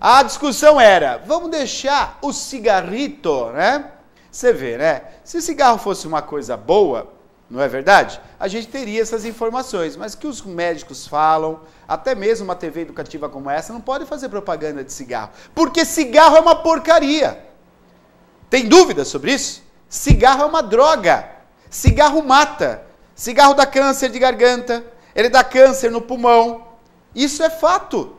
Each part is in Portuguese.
A discussão era: vamos deixar o cigarrito, né? Você vê, né? Se o cigarro fosse uma coisa boa, não é verdade? A gente teria essas informações, mas que os médicos falam, até mesmo uma TV educativa como essa não pode fazer propaganda de cigarro, porque cigarro é uma porcaria. Tem dúvida sobre isso? Cigarro é uma droga. Cigarro mata. Cigarro dá câncer de garganta, ele dá câncer no pulmão. Isso é fato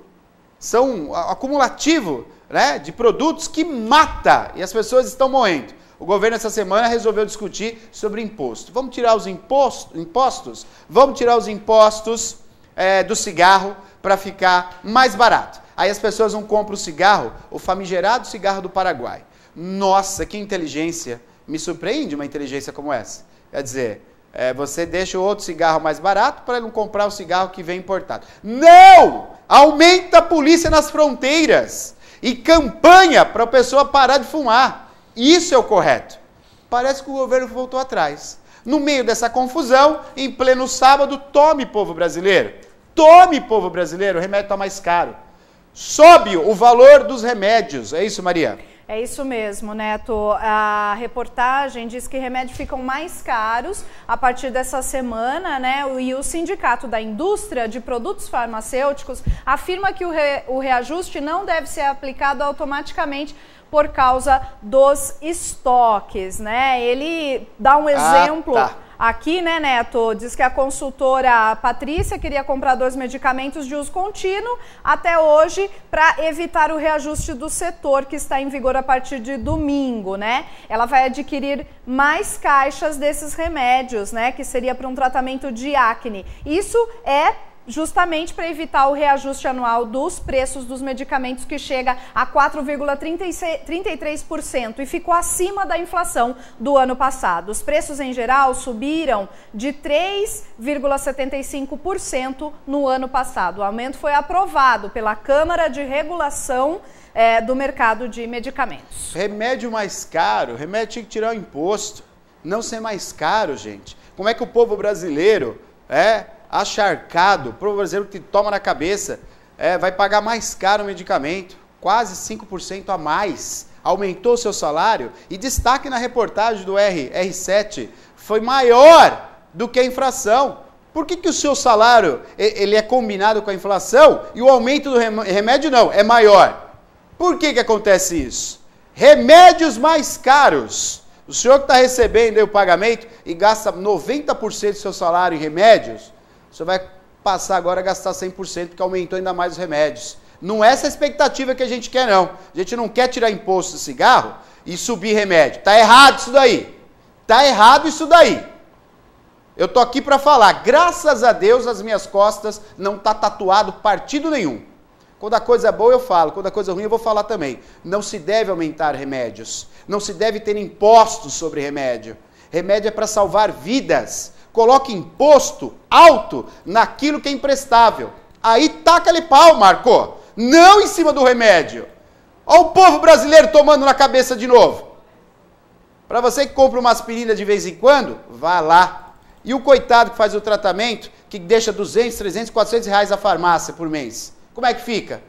são acumulativo né, de produtos que mata e as pessoas estão morrendo. O governo essa semana resolveu discutir sobre imposto. Vamos tirar os impostos? Vamos tirar os impostos é, do cigarro para ficar mais barato. Aí as pessoas não compram o cigarro, o famigerado cigarro do Paraguai. Nossa, que inteligência! Me surpreende uma inteligência como essa. Quer dizer, é, você deixa o outro cigarro mais barato para não comprar o cigarro que vem importado. Não! Aumenta a polícia nas fronteiras e campanha para a pessoa parar de fumar. Isso é o correto. Parece que o governo voltou atrás. No meio dessa confusão, em pleno sábado, tome, povo brasileiro. Tome, povo brasileiro, o remédio está mais caro. Sobe o valor dos remédios. É isso, Maria? É isso mesmo, Neto. A reportagem diz que remédios ficam mais caros a partir dessa semana, né? E o Sindicato da Indústria de Produtos Farmacêuticos afirma que o, re, o reajuste não deve ser aplicado automaticamente por causa dos estoques, né? Ele dá um ah, exemplo. Ah, tá Aqui, né, Neto, diz que a consultora Patrícia queria comprar dois medicamentos de uso contínuo até hoje para evitar o reajuste do setor que está em vigor a partir de domingo, né? Ela vai adquirir mais caixas desses remédios, né, que seria para um tratamento de acne. Isso é justamente para evitar o reajuste anual dos preços dos medicamentos que chega a 4,33% e ficou acima da inflação do ano passado. Os preços em geral subiram de 3,75% no ano passado. O aumento foi aprovado pela Câmara de Regulação é, do Mercado de Medicamentos. Remédio mais caro, remédio tinha que tirar o imposto, não ser mais caro, gente. Como é que o povo brasileiro é acharcado, por exemplo, que toma na cabeça, é, vai pagar mais caro o medicamento, quase 5% a mais. Aumentou seu salário e destaque na reportagem do R, R7 foi maior do que a inflação. Por que, que o seu salário ele é combinado com a inflação e o aumento do remédio não, é maior? Por que, que acontece isso? Remédios mais caros. O senhor que está recebendo o pagamento e gasta 90% do seu salário em remédios, você vai passar agora a gastar 100% porque aumentou ainda mais os remédios. Não é essa expectativa que a gente quer, não. A gente não quer tirar imposto de cigarro e subir remédio. Tá errado isso daí. Tá errado isso daí. Eu tô aqui para falar. Graças a Deus as minhas costas não tá tatuado partido nenhum. Quando a coisa é boa eu falo, quando a coisa é ruim eu vou falar também. Não se deve aumentar remédios. Não se deve ter impostos sobre remédio. Remédio é para salvar vidas coloca imposto alto naquilo que é imprestável. Aí taca-lhe pau, Marco. Não em cima do remédio. Olha o povo brasileiro tomando na cabeça de novo. Para você que compra uma aspirina de vez em quando, vá lá. E o coitado que faz o tratamento, que deixa 200, 300, 400 reais a farmácia por mês. Como é que fica?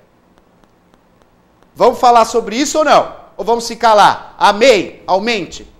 Vamos falar sobre isso ou não? Ou vamos ficar lá? Amém, aumente.